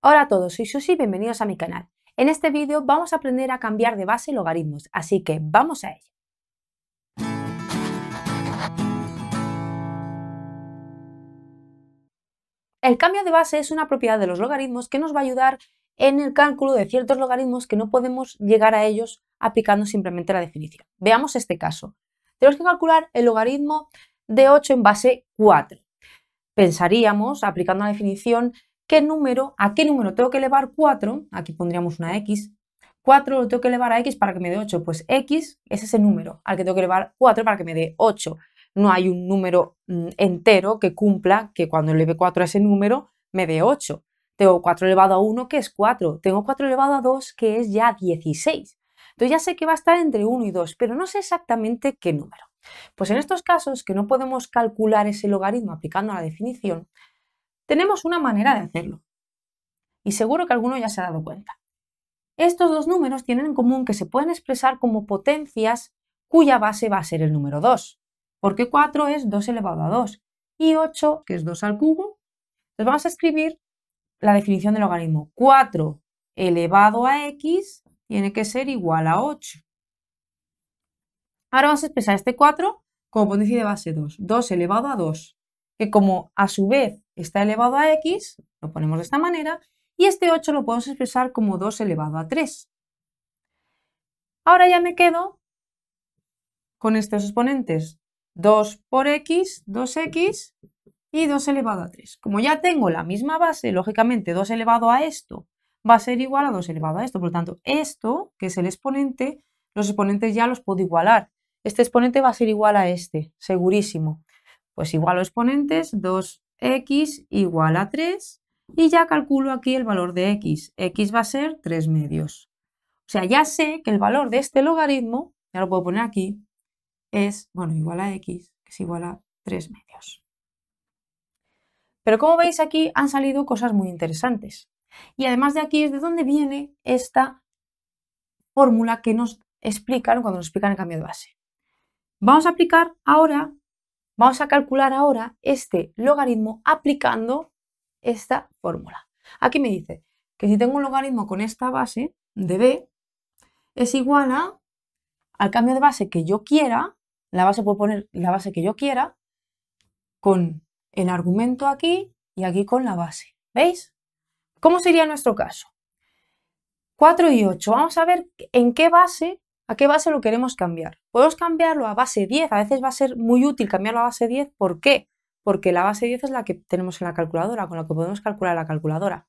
Hola a todos, soy Susi y bienvenidos a mi canal. En este vídeo vamos a aprender a cambiar de base logaritmos, así que vamos a ello. El cambio de base es una propiedad de los logaritmos que nos va a ayudar en el cálculo de ciertos logaritmos que no podemos llegar a ellos aplicando simplemente la definición. Veamos este caso. Tenemos que calcular el logaritmo de 8 en base 4. Pensaríamos, aplicando la definición, ¿Qué número, a qué número tengo que elevar 4? Aquí pondríamos una X. 4 lo tengo que elevar a X para que me dé 8. Pues X es ese número al que tengo que elevar 4 para que me dé 8. No hay un número mm, entero que cumpla que cuando eleve 4 a ese número me dé 8. Tengo 4 elevado a 1 que es 4. Tengo 4 elevado a 2 que es ya 16. Entonces ya sé que va a estar entre 1 y 2, pero no sé exactamente qué número. Pues en estos casos que no podemos calcular ese logaritmo aplicando la definición, tenemos una manera de mm. hacerlo. Y seguro que alguno ya se ha dado cuenta. Estos dos números tienen en común que se pueden expresar como potencias cuya base va a ser el número 2, porque 4 es 2 elevado a 2 y 8, que es 2 al cubo. Entonces vamos a escribir la definición del logaritmo. 4 elevado a x tiene que ser igual a 8. Ahora vamos a expresar este 4 como potencia de base 2. 2 elevado a 2 que como a su vez está elevado a x, lo ponemos de esta manera, y este 8 lo podemos expresar como 2 elevado a 3. Ahora ya me quedo con estos exponentes 2 por x, 2x y 2 elevado a 3. Como ya tengo la misma base, lógicamente 2 elevado a esto va a ser igual a 2 elevado a esto. Por lo tanto, esto, que es el exponente, los exponentes ya los puedo igualar. Este exponente va a ser igual a este, segurísimo. Pues los exponentes, 2x igual a 3 y ya calculo aquí el valor de x. x va a ser 3 medios. O sea, ya sé que el valor de este logaritmo, ya lo puedo poner aquí, es, bueno, igual a x, que es igual a 3 medios. Pero como veis aquí han salido cosas muy interesantes. Y además de aquí es de dónde viene esta fórmula que nos explican cuando nos explican el cambio de base. Vamos a aplicar ahora Vamos a calcular ahora este logaritmo aplicando esta fórmula. Aquí me dice que si tengo un logaritmo con esta base de b, es igual a, al cambio de base que yo quiera, la base puedo poner la base que yo quiera, con el argumento aquí y aquí con la base. ¿Veis? ¿Cómo sería nuestro caso? 4 y 8. Vamos a ver en qué base ¿A qué base lo queremos cambiar? Podemos cambiarlo a base 10, a veces va a ser muy útil cambiarlo a base 10. ¿Por qué? Porque la base 10 es la que tenemos en la calculadora, con la que podemos calcular la calculadora.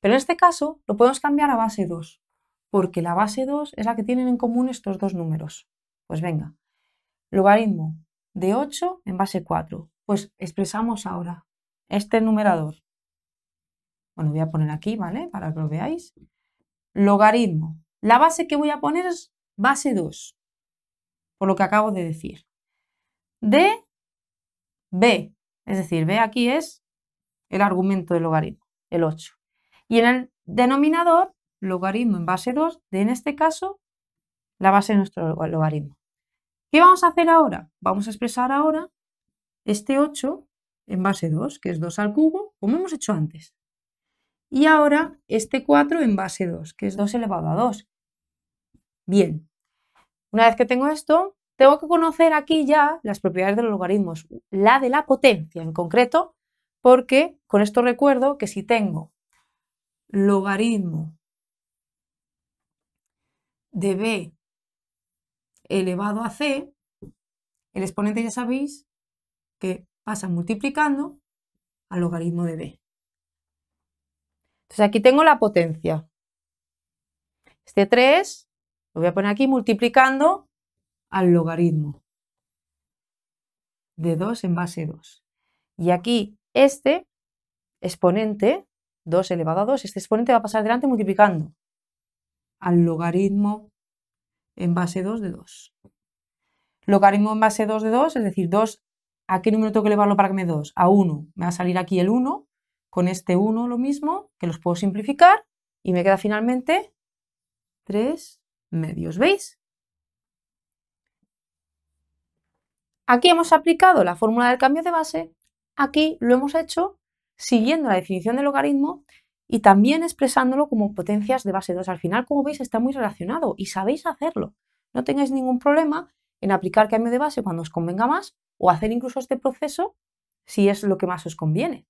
Pero en este caso lo podemos cambiar a base 2, porque la base 2 es la que tienen en común estos dos números. Pues venga, logaritmo de 8 en base 4. Pues expresamos ahora este numerador. Bueno, voy a poner aquí, ¿vale? Para que lo veáis. Logaritmo. La base que voy a poner es Base 2, por lo que acabo de decir. De B, es decir, B aquí es el argumento del logaritmo, el 8. Y en el denominador, logaritmo en base 2, de en este caso, la base de nuestro logaritmo. ¿Qué vamos a hacer ahora? Vamos a expresar ahora este 8 en base 2, que es 2 al cubo, como hemos hecho antes. Y ahora este 4 en base 2, que es 2 elevado a 2. Bien, una vez que tengo esto, tengo que conocer aquí ya las propiedades de los logaritmos, la de la potencia en concreto, porque con esto recuerdo que si tengo logaritmo de b elevado a c, el exponente ya sabéis que pasa multiplicando al logaritmo de b. Entonces aquí tengo la potencia. Este 3 lo voy a poner aquí multiplicando al logaritmo de 2 en base 2. Y aquí este exponente, 2 elevado a 2, este exponente va a pasar delante multiplicando al logaritmo en base 2 de 2. Logaritmo en base 2 de 2, es decir, 2, ¿a qué número tengo que elevarlo para que me 2? A 1. Me va a salir aquí el 1, con este 1 lo mismo, que los puedo simplificar, y me queda finalmente 3 medios, ¿veis? Aquí hemos aplicado la fórmula del cambio de base, aquí lo hemos hecho siguiendo la definición del logaritmo y también expresándolo como potencias de base 2. Al final, como veis, está muy relacionado y sabéis hacerlo. No tengáis ningún problema en aplicar cambio de base cuando os convenga más o hacer incluso este proceso si es lo que más os conviene.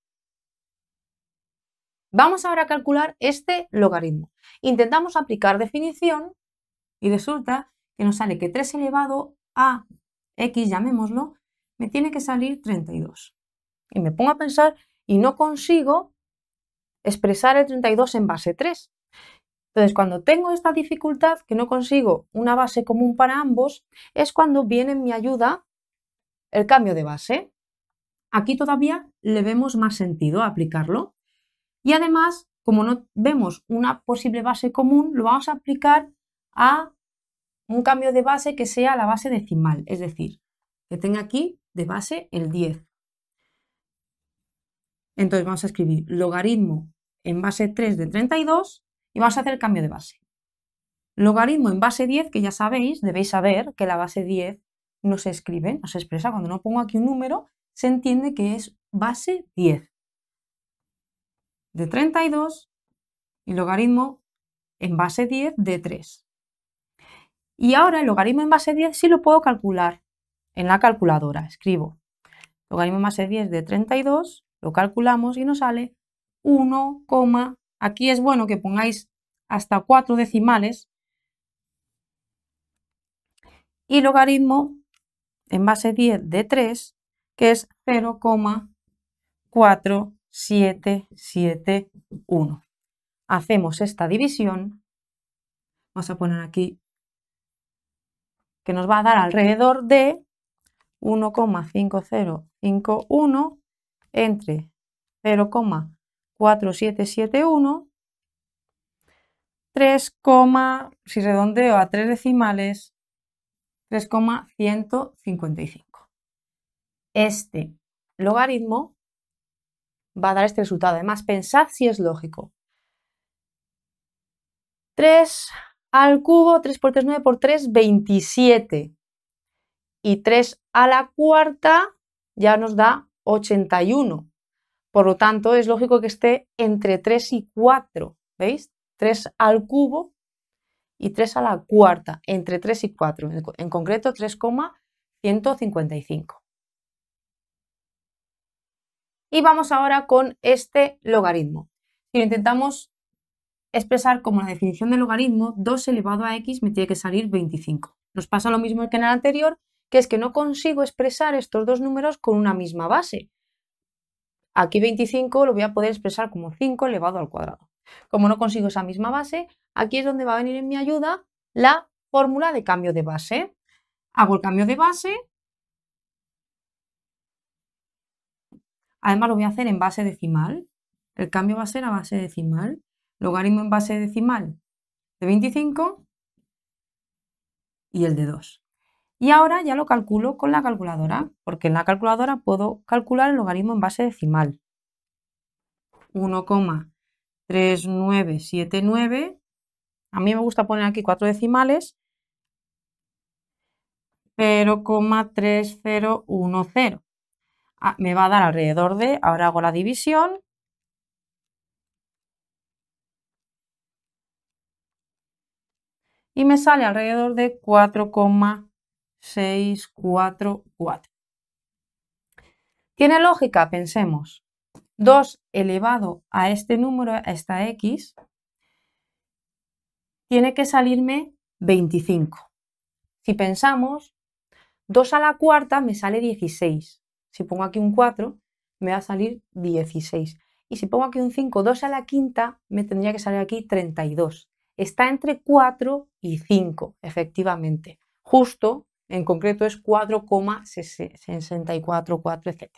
Vamos ahora a calcular este logaritmo. Intentamos aplicar definición y resulta que nos sale que 3 elevado a x, llamémoslo, me tiene que salir 32. Y me pongo a pensar y no consigo expresar el 32 en base 3. Entonces, cuando tengo esta dificultad, que no consigo una base común para ambos, es cuando viene en mi ayuda el cambio de base. Aquí todavía le vemos más sentido aplicarlo. Y además, como no vemos una posible base común, lo vamos a aplicar a un cambio de base que sea la base decimal, es decir, que tenga aquí de base el 10. Entonces vamos a escribir logaritmo en base 3 de 32 y vamos a hacer el cambio de base. Logaritmo en base 10, que ya sabéis, debéis saber que la base 10 no se escribe, no se expresa. Cuando no pongo aquí un número, se entiende que es base 10 de 32 y logaritmo en base 10 de 3. Y ahora el logaritmo en base 10 sí lo puedo calcular en la calculadora. Escribo logaritmo en base 10 de 32, lo calculamos y nos sale 1, aquí es bueno que pongáis hasta 4 decimales. Y logaritmo en base 10 de 3, que es 0,4771. Hacemos esta división. Vamos a poner aquí que nos va a dar alrededor de 1,5051 entre 0,4771, 3, si redondeo a 3 decimales, 3,155. Este logaritmo va a dar este resultado. Además, pensad si es lógico. 3 al cubo, 3 por 3, 9 por 3, 27. Y 3 a la cuarta ya nos da 81. Por lo tanto, es lógico que esté entre 3 y 4. ¿Veis? 3 al cubo y 3 a la cuarta, entre 3 y 4. En concreto, 3,155. Y vamos ahora con este logaritmo. Si lo intentamos expresar como la definición del logaritmo 2 elevado a x me tiene que salir 25. Nos pasa lo mismo que en el anterior, que es que no consigo expresar estos dos números con una misma base. Aquí 25 lo voy a poder expresar como 5 elevado al cuadrado. Como no consigo esa misma base, aquí es donde va a venir en mi ayuda la fórmula de cambio de base. Hago el cambio de base. Además lo voy a hacer en base decimal. El cambio va a ser a base decimal logaritmo en base decimal de 25 y el de 2. Y ahora ya lo calculo con la calculadora, porque en la calculadora puedo calcular el logaritmo en base decimal. 1,3979. A mí me gusta poner aquí cuatro decimales. 0,3010. Ah, me va a dar alrededor de, ahora hago la división, y me sale alrededor de 4,644. ¿Tiene lógica? Pensemos. 2 elevado a este número, a esta x, tiene que salirme 25. Si pensamos, 2 a la cuarta me sale 16. Si pongo aquí un 4, me va a salir 16. Y si pongo aquí un 5, 2 a la quinta, me tendría que salir aquí 32 está entre 4 y 5, efectivamente. Justo, en concreto, es 4,644, etc.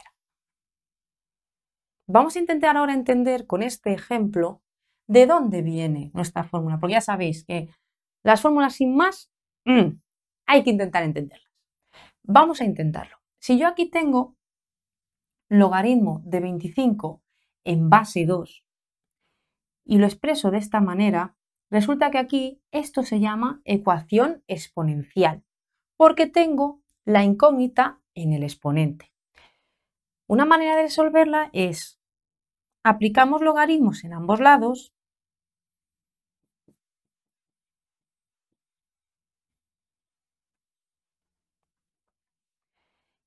Vamos a intentar ahora entender con este ejemplo de dónde viene nuestra fórmula, porque ya sabéis que las fórmulas sin más mm, hay que intentar entenderlas. Vamos a intentarlo. Si yo aquí tengo logaritmo de 25 en base 2 y lo expreso de esta manera, Resulta que aquí esto se llama ecuación exponencial, porque tengo la incógnita en el exponente. Una manera de resolverla es aplicamos logaritmos en ambos lados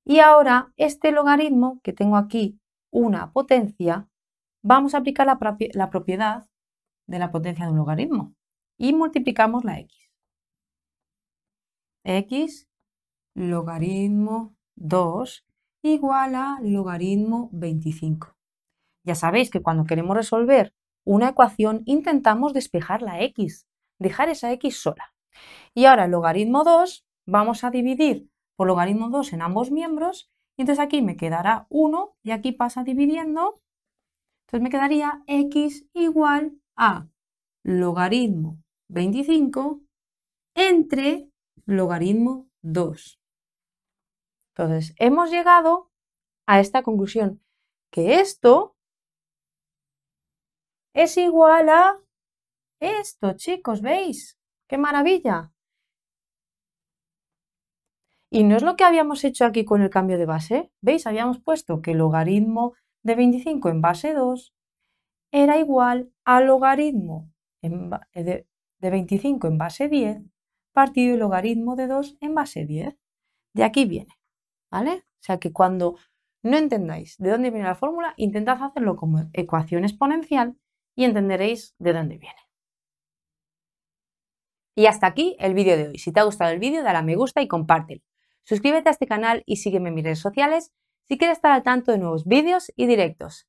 y ahora este logaritmo que tengo aquí una potencia, vamos a aplicar la, propiedad de la potencia de un logaritmo y multiplicamos la x. x logaritmo 2 igual a logaritmo 25. Ya sabéis que cuando queremos resolver una ecuación intentamos despejar la x, dejar esa x sola. Y ahora logaritmo 2 vamos a dividir por logaritmo 2 en ambos miembros y entonces aquí me quedará 1 y aquí pasa dividiendo. Entonces me quedaría x igual a logaritmo 25 entre logaritmo 2. Entonces, hemos llegado a esta conclusión, que esto es igual a esto, chicos, ¿veis? ¡Qué maravilla! Y no es lo que habíamos hecho aquí con el cambio de base. ¿Veis? Habíamos puesto que logaritmo de 25 en base 2 era igual al logaritmo eh, de 25 en base 10 partido el logaritmo de 2 en base 10. De aquí viene, ¿vale? O sea que cuando no entendáis de dónde viene la fórmula, intentad hacerlo como ecuación exponencial y entenderéis de dónde viene. Y hasta aquí el vídeo de hoy. Si te ha gustado el vídeo, dale a me gusta y compártelo. Suscríbete a este canal y sígueme en mis redes sociales si quieres estar al tanto de nuevos vídeos y directos.